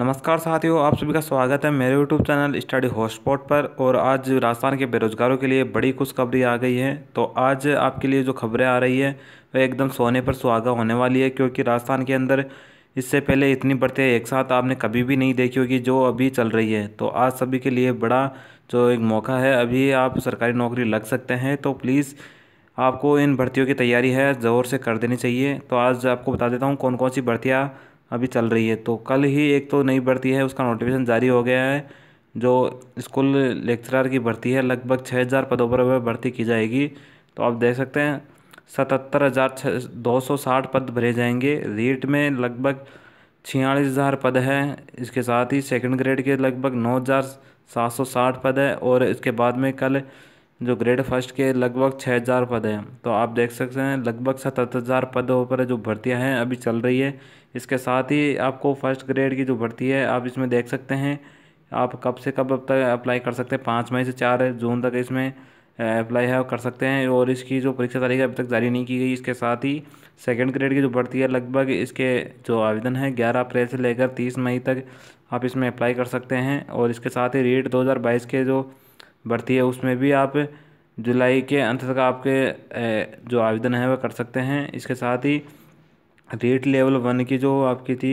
नमस्कार साथियों आप सभी का स्वागत है मेरे यूट्यूब चैनल स्टडी हॉटस्पॉट पर और आज राजस्थान के बेरोजगारों के लिए बड़ी खुशखबरी आ गई है तो आज आपके लिए जो खबरें आ रही है वह एकदम सोने पर सुहागा होने वाली है क्योंकि राजस्थान के अंदर इससे पहले इतनी भर्तियाँ एक साथ आपने कभी भी नहीं देखी होगी जो अभी चल रही है तो आज सभी के लिए बड़ा जो एक मौका है अभी आप सरकारी नौकरी लग सकते हैं तो प्लीज़ आपको इन भर्तियों की तैयारी है ज़ोर से कर देनी चाहिए तो आज आपको बता देता हूँ कौन कौन सी भर्तियाँ अभी चल रही है तो कल ही एक तो नई भर्ती है उसका नोटिफिकेशन जारी हो गया है जो स्कूल लेक्चरार की भर्ती है लगभग छः हज़ार पदों पर वह भर्ती की जाएगी तो आप देख सकते हैं सतहत्तर हज़ार छः दो सौ साठ पद भरे जाएंगे रेट में लगभग छियालीस हज़ार पद हैं इसके साथ ही सेकंड ग्रेड के लगभग नौ हज़ार सात सौ साठ पद है और इसके बाद में कल जो ग्रेड फर्स्ट के लगभग छः हज़ार पद हैं तो आप देख सकते हैं लगभग सतहत्तर हज़ार पदों पर जो भर्तियां हैं अभी चल रही है इसके साथ ही आपको फर्स्ट ग्रेड की जो भर्ती है आप इसमें देख सकते हैं आप कब से कब अब तक अप्लाई कर सकते हैं पाँच मई से चार जून तक इसमें अप्लाई है कर सकते हैं और इसकी जो परीक्षा तारीख अभी तक जारी नहीं की गई इसके साथ ही सेकेंड ग्रेड की जो भर्ती है लगभग इसके जो आवेदन है ग्यारह अप्रैल से लेकर तीस मई तक आप इसमें अप्लाई कर सकते हैं और इसके साथ ही रेट दो के जो बढ़ती है उसमें भी आप जुलाई के अंत तक आपके जो आवेदन है वह कर सकते हैं इसके साथ ही रेट लेवल वन की जो आपकी थी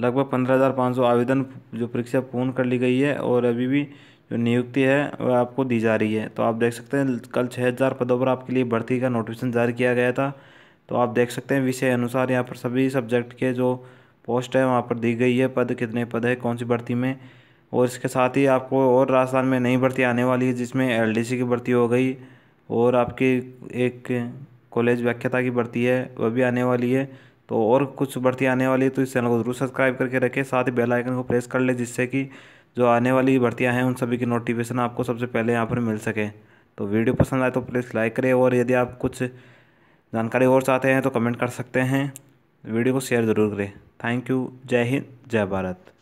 लगभग पंद्रह हज़ार पाँच सौ आवेदन जो परीक्षा पूर्ण कर ली गई है और अभी भी जो नियुक्ति है वह आपको दी जा रही है तो आप देख सकते हैं कल छः हज़ार पदों पर आपके लिए भर्ती का नोटिफिकेशन जारी किया गया था तो आप देख सकते हैं विषय अनुसार यहाँ पर सभी सब्जेक्ट के जो पोस्ट है वहाँ पर दी गई है पद कितने पद है कौन सी भर्ती में और इसके साथ ही आपको और राजस्थान में नई भर्ती आने वाली है जिसमें एल की भर्ती हो गई और आपकी एक कॉलेज व्याख्याता की भर्ती है वह भी आने वाली है तो और कुछ भर्ती आने वाली है तो इस चैनल को ज़रूर सब्सक्राइब करके रखें साथ ही बेल आइकन को प्रेस कर लें जिससे कि जो आने वाली भर्तियां हैं उन सभी की नोटिफिकेशन आपको सबसे पहले यहाँ पर मिल सके तो वीडियो पसंद आए तो प्लीज़ लाइक करें और यदि आप कुछ जानकारी और चाहते हैं तो कमेंट कर सकते हैं वीडियो को शेयर ज़रूर करें थैंक यू जय हिंद जय भारत